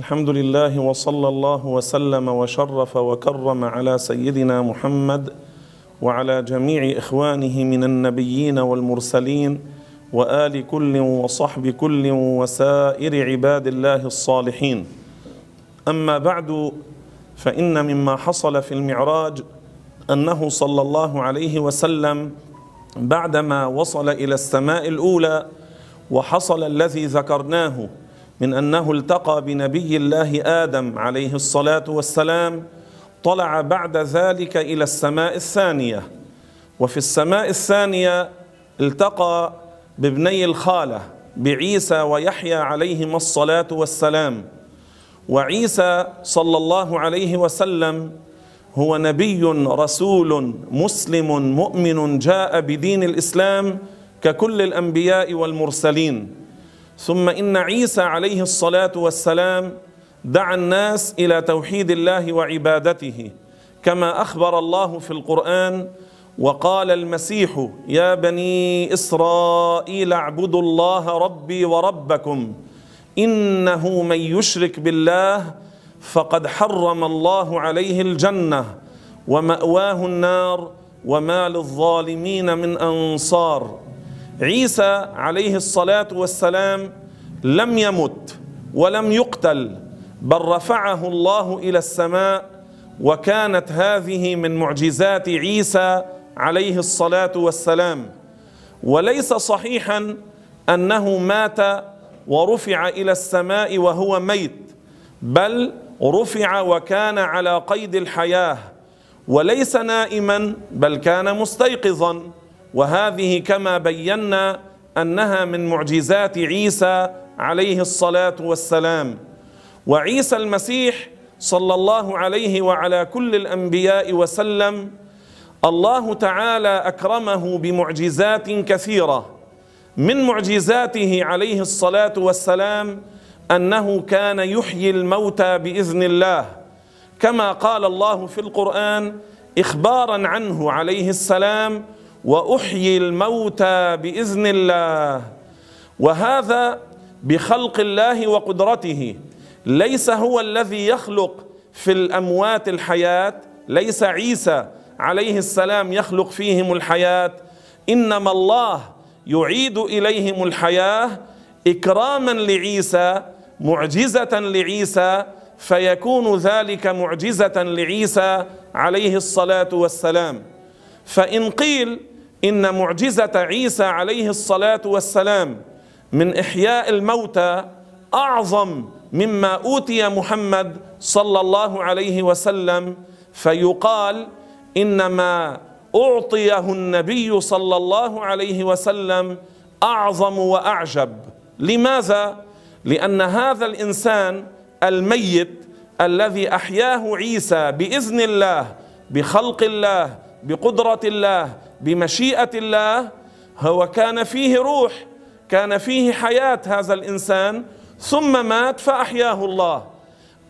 الحمد لله وصلى الله وسلم وشرف وكرم على سيدنا محمد وعلى جميع اخوانه من النبيين والمرسلين وال كل وصحب كل وسائر عباد الله الصالحين اما بعد فان مما حصل في المعراج انه صلى الله عليه وسلم بعدما وصل الى السماء الاولى وحصل الذي ذكرناه من أنه التقى بنبي الله آدم عليه الصلاة والسلام طلع بعد ذلك إلى السماء الثانية وفي السماء الثانية التقى بابني الخالة بعيسى ويحيى عليهما الصلاة والسلام وعيسى صلى الله عليه وسلم هو نبي رسول مسلم مؤمن جاء بدين الإسلام ككل الأنبياء والمرسلين ثم إن عيسى عليه الصلاة والسلام دعا الناس إلى توحيد الله وعبادته كما أخبر الله في القرآن وقال المسيح يا بني إسرائيل اعبدوا الله ربي وربكم إنه من يشرك بالله فقد حرم الله عليه الجنة ومأواه النار وما للظالمين من أنصار عيسى عليه الصلاة والسلام لم يمت ولم يقتل بل رفعه الله إلى السماء وكانت هذه من معجزات عيسى عليه الصلاة والسلام وليس صحيحا أنه مات ورفع إلى السماء وهو ميت بل رفع وكان على قيد الحياه وليس نائما بل كان مستيقظا وهذه كما بينا انها من معجزات عيسى عليه الصلاه والسلام وعيسى المسيح صلى الله عليه وعلى كل الانبياء وسلم الله تعالى اكرمه بمعجزات كثيره من معجزاته عليه الصلاه والسلام انه كان يحيي الموتى باذن الله كما قال الله في القران اخبارا عنه عليه السلام واحيي الموتى باذن الله وهذا بخلق الله وقدرته ليس هو الذي يخلق في الاموات الحياه ليس عيسى عليه السلام يخلق فيهم الحياه انما الله يعيد اليهم الحياه اكراما لعيسى معجزه لعيسى فيكون ذلك معجزه لعيسى عليه الصلاه والسلام فان قيل إن معجزة عيسى عليه الصلاة والسلام من إحياء الموتى أعظم مما أوتي محمد صلى الله عليه وسلم فيقال إنما أعطيه النبي صلى الله عليه وسلم أعظم وأعجب لماذا؟ لأن هذا الإنسان الميت الذي أحياه عيسى بإذن الله بخلق الله بقدرة الله بمشيئة الله هو كان فيه روح كان فيه حياة هذا الإنسان ثم مات فأحياه الله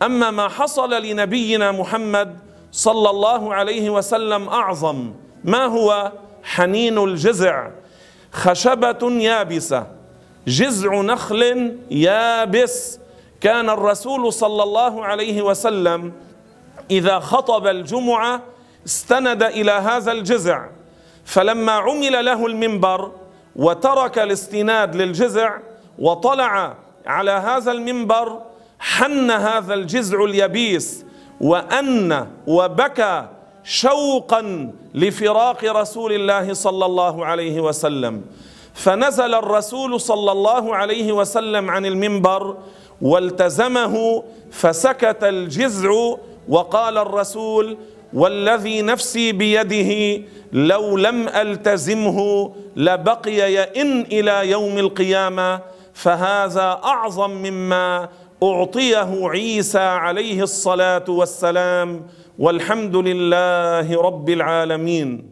أما ما حصل لنبينا محمد صلى الله عليه وسلم أعظم ما هو حنين الجزع خشبة يابسة جزع نخل يابس كان الرسول صلى الله عليه وسلم إذا خطب الجمعة استند إلى هذا الجزع فلما عمل له المنبر وترك الاستناد للجزع وطلع على هذا المنبر حن هذا الجزع اليبيس وأن وبكى شوقا لفراق رسول الله صلى الله عليه وسلم فنزل الرسول صلى الله عليه وسلم عن المنبر والتزمه فسكت الجزع وقال الرسول والذي نفسي بيده لو لم التزمه لبقي يئن الى يوم القيامه فهذا اعظم مما اعطيه عيسى عليه الصلاه والسلام والحمد لله رب العالمين